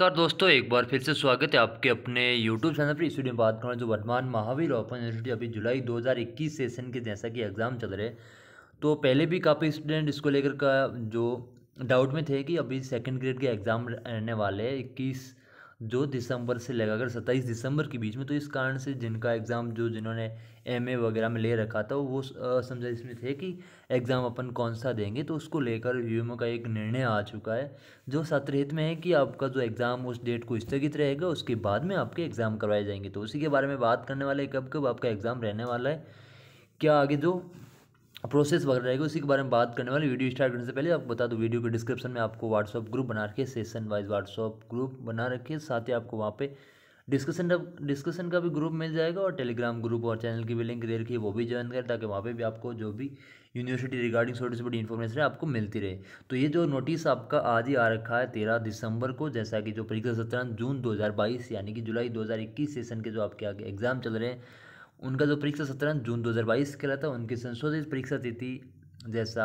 नमस्कार दोस्तों एक बार फिर से स्वागत है आपके अपने YouTube चैनल पर इस वीडियो में बात हैं जो वर्तमान महावीर ओपन यूनिवर्सिटी अभी जुलाई 2021 सेशन के जैसा कि एग्ज़ाम चल रहे तो पहले भी काफ़ी स्टूडेंट इसको लेकर का जो डाउट में थे कि अभी सेकंड ग्रेड के एग्ज़ाम रहने वाले इक्कीस जो दिसंबर से लगाकर सत्ताईस दिसंबर के बीच में तो इस कारण से जिनका एग्ज़ाम जो जिन्होंने एमए वगैरह में ले रखा था वो समझा इसमें थे कि एग्ज़ाम अपन कौन सा देंगे तो उसको लेकर यूएमओ का एक निर्णय आ चुका है जो सत्र हित में है कि आपका जो एग्ज़ाम उस डेट को स्थगित रहेगा उसके बाद में आपके एग्ज़ाम करवाए जाएंगे तो उसी के बारे में बात करने वाले कब कब आपका एग्ज़ाम रहने वाला है क्या आगे जो प्रोसेस वगैरह रहेगा उसी के बारे में बात करने वाले वीडियो स्टार्ट करने से पहले आप बता दो वीडियो के डिस्क्रिप्शन में आपको व्हाट्सअप ग्रुप बना रखे सेशन वाइज व्हाट्सअप ग्रुप बना रखे साथ ही आपको वहाँ पे डिस्कशन डिस्कशन का भी ग्रुप मिल जाएगा और टेलीग्राम ग्रुप और चैनल की भी लिंक दे रखी है वो भी ज्वाइन करें ताकि वहाँ पर भी आपको जो भी यूनिवर्सिटी रिगार्डिंग छोटी से बड़ी इन्फॉर्मेशन है आपको मिलती रहे तो ये जो नोटिस आपका आज ही आ रखा है तेरह दिसंबर को जैसा कि जो परीक्षा सत्रह जून दो यानी कि जुलाई दो सेशन के जो आपके आगे एग्ज़ाम चल रहे हैं उनका जो परीक्षा सत्रह जून 2022 के था उनकी संशोधित परीक्षा तिथि जैसा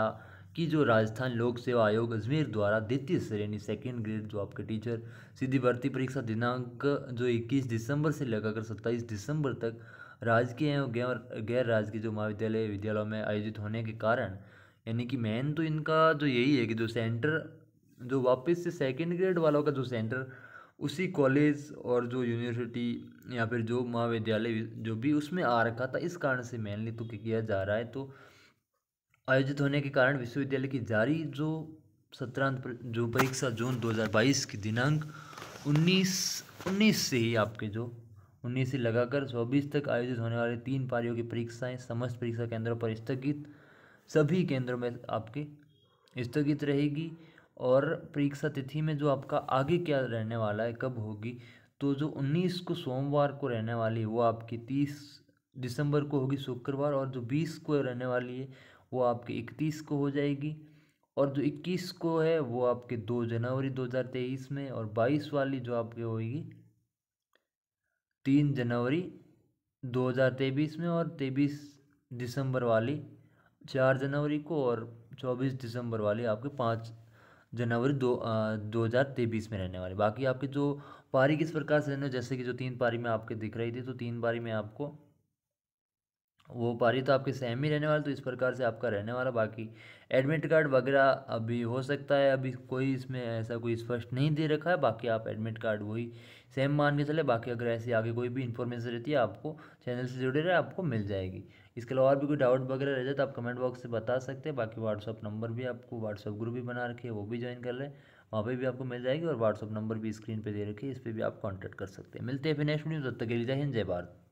कि जो राजस्थान लोक सेवा आयोग अजमेर द्वारा द्वितीय श्रेणी सेकेंड ग्रेड जो आपके टीचर सीधी भर्ती परीक्षा दिनांक जो 21 दिसंबर से लगाकर 27 दिसंबर तक राजकीय एवं गैर गैर राजकीय जो महाविद्यालय विद्यालयों में आयोजित होने के कारण यानी कि मेन तो इनका जो यही है कि जो सेंटर जो वापस से सेकेंड ग्रेड वालों का जो सेंटर उसी कॉलेज और जो यूनिवर्सिटी या फिर जो महाविद्यालय जो भी उसमें आ रखा था इस कारण से मेनली तो किया जा रहा है तो आयोजित होने के कारण विश्वविद्यालय की जारी जो सत्रांत जो परीक्षा जून 2022 की दिनांक 19 19 से ही आपके जो 19 से लगाकर 24 तक आयोजित होने वाले तीन पारियों की परीक्षाएं समस्त परीक्षा केंद्रों पर स्थगित सभी केंद्रों में आपके स्थगित रहेगी और परीक्षा तिथि में जो आपका आगे क्या रहने वाला है कब होगी तो जो उन्नीस को सोमवार को रहने वाली है वो आपकी तीस दिसंबर को होगी शुक्रवार और जो बीस को रहने वाली है वो आपकी इकतीस को हो जाएगी और जो इक्कीस को है वो आपके दो जनवरी दो हज़ार तेईस में और बाईस वाली जो आपकी होगी तीन जनवरी दो हज़ार तेईस में और तेईस दिसंबर वाली चार जनवरी को और चौबीस दिसंबर वाली आपके पाँच जनवरी दो दो हज़ार तेईस में रहने वाली बाकी आपके जो पारी किस प्रकार से रहने जैसे कि जो तीन पारी में आपके दिख रही थी तो तीन पारी में आपको वो पारी तो आपके सेम ही रहने वाला तो इस प्रकार से आपका रहने वाला बाकी एडमिट कार्ड वगैरह अभी हो सकता है अभी कोई इसमें ऐसा कोई स्पष्ट नहीं दे रखा है बाकी आप एडमिट कार्ड वही सेम मान के चले बाकी अगर ऐसे आगे कोई भी इन्फॉर्मेशन रहती है आपको चैनल से जुड़े रहे आपको मिल जाएगी इसके अलावा और भी कोई डाउट वगैरह रह जाए तो आप कमेंट बॉक्स से बता सकते हैं बाकी व्हाट्सअप नंबर भी आपको व्हाट्सअप ग्रुप भी बना है वो भी ज्वाइन कर लें वहाँ पर भी आपको मिल जाएगी और व्हाट्सअप नंबर भी स्क्रीन पर दे रखिए इस पर भी आप कॉन्टैक्ट कर सकते हैं मिलते हैं फिर नेक्स्ट न्यूज़ तब तक के लिए जय हिंद जय भारत